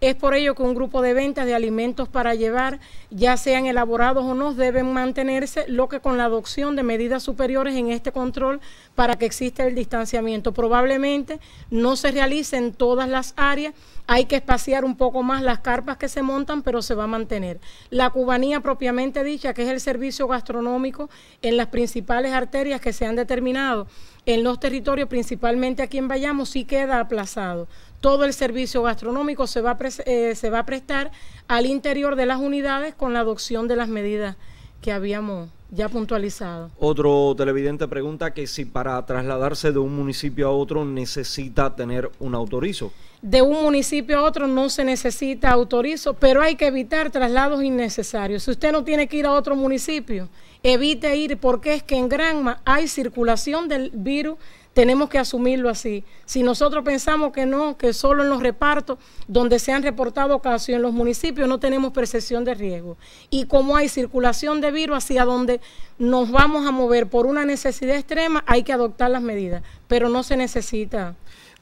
Es por ello que un grupo de ventas de alimentos para llevar, ya sean elaborados o no, deben mantenerse, lo que con la adopción de medidas superiores en este control para que exista el distanciamiento. Probablemente no se realice en todas las áreas, hay que espaciar un poco más las carpas que se montan, pero se va a mantener. La cubanía propiamente dicha, que es el servicio gastronómico en las principales arterias que se han determinado, en los territorios, principalmente aquí en vayamos, sí queda aplazado. Todo el servicio gastronómico se va, eh, se va a prestar al interior de las unidades con la adopción de las medidas que habíamos ya puntualizado. Otro televidente pregunta que si para trasladarse de un municipio a otro necesita tener un autorizo. De un municipio a otro no se necesita autorizo, pero hay que evitar traslados innecesarios. Si usted no tiene que ir a otro municipio, evite ir porque es que en Granma hay circulación del virus tenemos que asumirlo así. Si nosotros pensamos que no, que solo en los repartos donde se han reportado casos en los municipios no tenemos percepción de riesgo. Y como hay circulación de virus hacia donde nos vamos a mover por una necesidad extrema, hay que adoptar las medidas, pero no se necesita.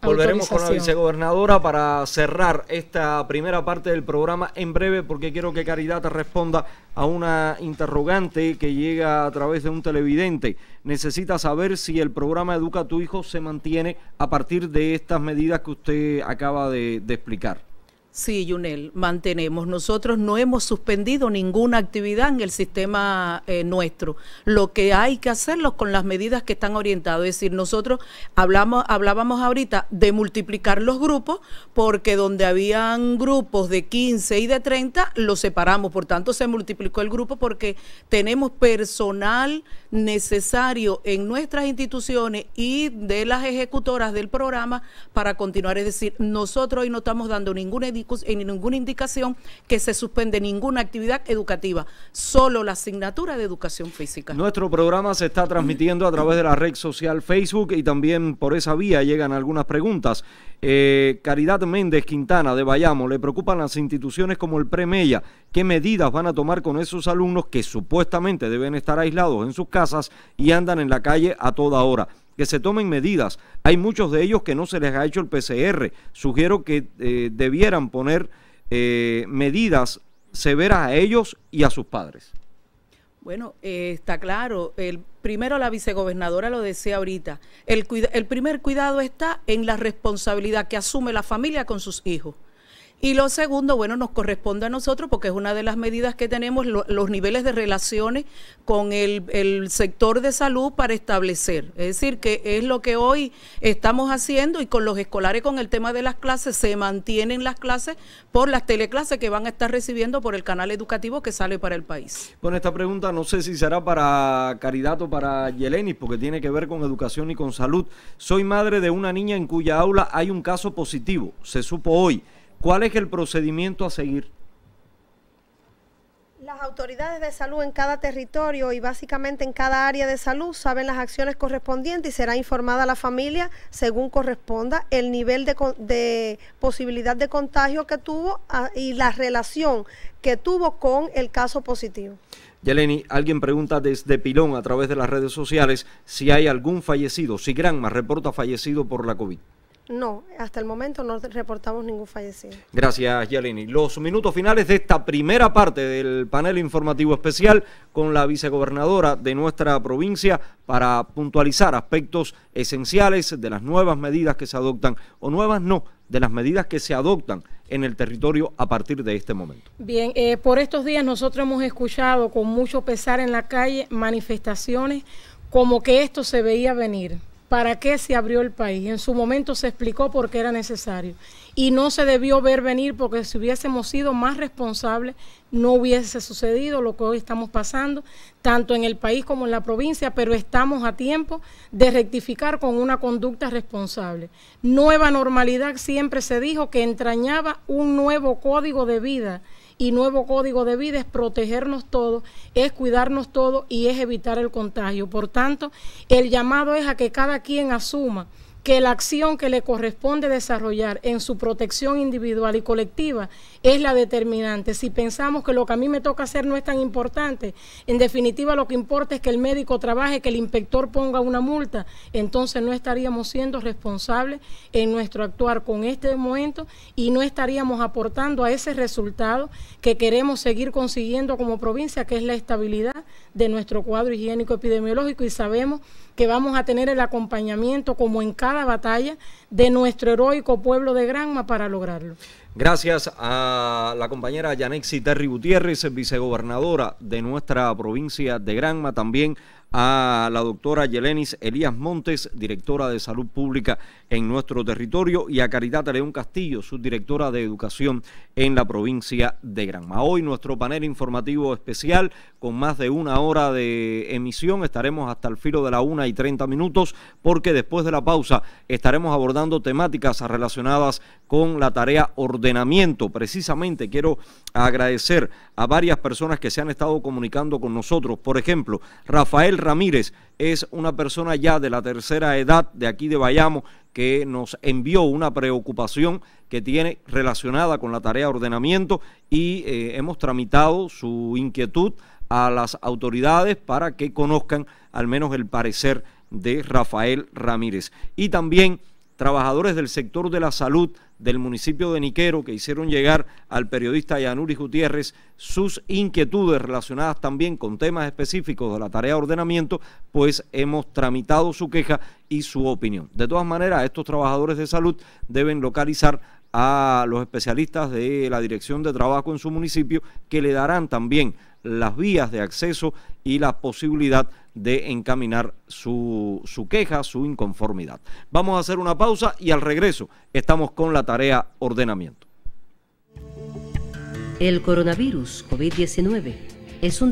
Volveremos con la vicegobernadora para cerrar esta primera parte del programa en breve porque quiero que Caridad responda a una interrogante que llega a través de un televidente. Necesita saber si el programa Educa a tu hijo se mantiene a partir de estas medidas que usted acaba de, de explicar. Sí, Yunel, mantenemos. Nosotros no hemos suspendido ninguna actividad en el sistema eh, nuestro. Lo que hay que hacerlo con las medidas que están orientadas. Es decir, nosotros hablamos, hablábamos ahorita de multiplicar los grupos, porque donde habían grupos de 15 y de 30, los separamos. Por tanto, se multiplicó el grupo porque tenemos personal necesario en nuestras instituciones y de las ejecutoras del programa para continuar. Es decir, nosotros hoy no estamos dando ninguna, eh, ninguna indicación que se suspende ninguna actividad educativa, solo la asignatura de educación física. Nuestro programa se está transmitiendo a través de la red social Facebook y también por esa vía llegan algunas preguntas. Eh, Caridad Méndez Quintana de Bayamo, ¿le preocupan las instituciones como el Premella? qué medidas van a tomar con esos alumnos que supuestamente deben estar aislados en sus casas y andan en la calle a toda hora que se tomen medidas. Hay muchos de ellos que no se les ha hecho el PCR. Sugiero que eh, debieran poner eh, medidas severas a ellos y a sus padres. Bueno, eh, está claro. El, primero la vicegobernadora lo decía ahorita. el primer cuidado está en la responsabilidad que asume la familia con sus hijos. Y lo segundo, bueno, nos corresponde a nosotros porque es una de las medidas que tenemos, los niveles de relaciones con el, el, sector de salud para establecer. Es decir, que es lo que hoy estamos haciendo y con los escolares con el tema de las clases, se mantienen las clases por las teleclases que van a estar recibiendo por el canal educativo que sale para el país. Bueno, esta pregunta no sé si será para Caridato o para Yeleni, porque tiene que ver con educación y con salud. Soy madre de una niña en cuya aula hay un caso positivo, se supo hoy. ¿Cuál es el procedimiento a seguir? Las autoridades de salud en cada territorio y básicamente en cada área de salud saben las acciones correspondientes y será informada a la familia según corresponda el nivel de, posibilidad de contagio que tuvo ah, y la relación que tuvo con el caso positivo. Yeleni, alguien pregunta desde Pilón a través de las redes sociales si hay algún fallecido, si Granma reporta fallecido por la COVID. No, hasta el momento no reportamos ningún fallecido. Gracias, Yalini. Los minutos finales de esta primera parte del panel informativo especial con la vicegobernadora de nuestra provincia para puntualizar aspectos esenciales de las nuevas medidas que se adoptan, o nuevas no, de las medidas que se adoptan en el territorio a partir de este momento. Bien, eh, por estos días nosotros hemos escuchado con mucho pesar en la calle manifestaciones como que esto se veía venir para qué se abrió el país. En su momento se explicó por qué era necesario. Y no se debió ver venir porque si hubiésemos sido más responsables, no hubiese sucedido lo que hoy estamos pasando, tanto en el país como en la provincia, pero estamos a tiempo de rectificar con una conducta responsable. Nueva normalidad siempre se dijo que entrañaba un nuevo código de vida y nuevo código de vida es protegernos todos, es cuidarnos todos y es evitar el contagio. Por tanto, el llamado es a que cada quien asuma que la acción que le corresponde desarrollar en su protección individual y colectiva es la determinante. Si pensamos que lo que a mí me toca hacer no es tan importante, en definitiva lo que importa es que el médico trabaje, que el inspector ponga una multa, entonces no estaríamos siendo responsables en nuestro actuar con este momento y no estaríamos aportando a ese resultado que queremos seguir consiguiendo como provincia, que es la estabilidad de nuestro cuadro higiénico epidemiológico y sabemos que vamos a tener el acompañamiento como en la batalla de nuestro heroico pueblo de Granma para lograrlo. Gracias a la compañera Yanexi Terry Gutiérrez, vicegobernadora de nuestra provincia de Granma, también a la doctora Yelenis Elías Montes, directora de Salud Pública en nuestro territorio y a Caridad León Castillo, subdirectora de Educación en la provincia de Granma. Hoy nuestro panel informativo especial con más de una hora de emisión. Estaremos hasta el filo de la una y treinta minutos porque después de la pausa estaremos abordando temáticas relacionadas con la tarea ordenamiento. Precisamente quiero agradecer a varias personas que se han estado comunicando con nosotros. Por ejemplo, Rafael Ramírez es una persona ya de la tercera edad de aquí de Bayamo que nos envió una preocupación que tiene relacionada con la tarea de ordenamiento y eh, hemos tramitado su inquietud a las autoridades para que conozcan al menos el parecer de Rafael Ramírez. Y también trabajadores del sector de la salud del municipio de Niquero que hicieron llegar al periodista Yanuri Gutiérrez sus inquietudes relacionadas también con temas específicos de la tarea de ordenamiento, pues hemos tramitado su queja y su opinión. De todas maneras, estos trabajadores de salud deben localizar a los especialistas de la Dirección de Trabajo en su municipio que le darán también las vías de acceso y la posibilidad de encaminar su, queja, su inconformidad. Vamos a hacer una pausa y al regreso estamos con la tarea ordenamiento. El coronavirus COVID-19 es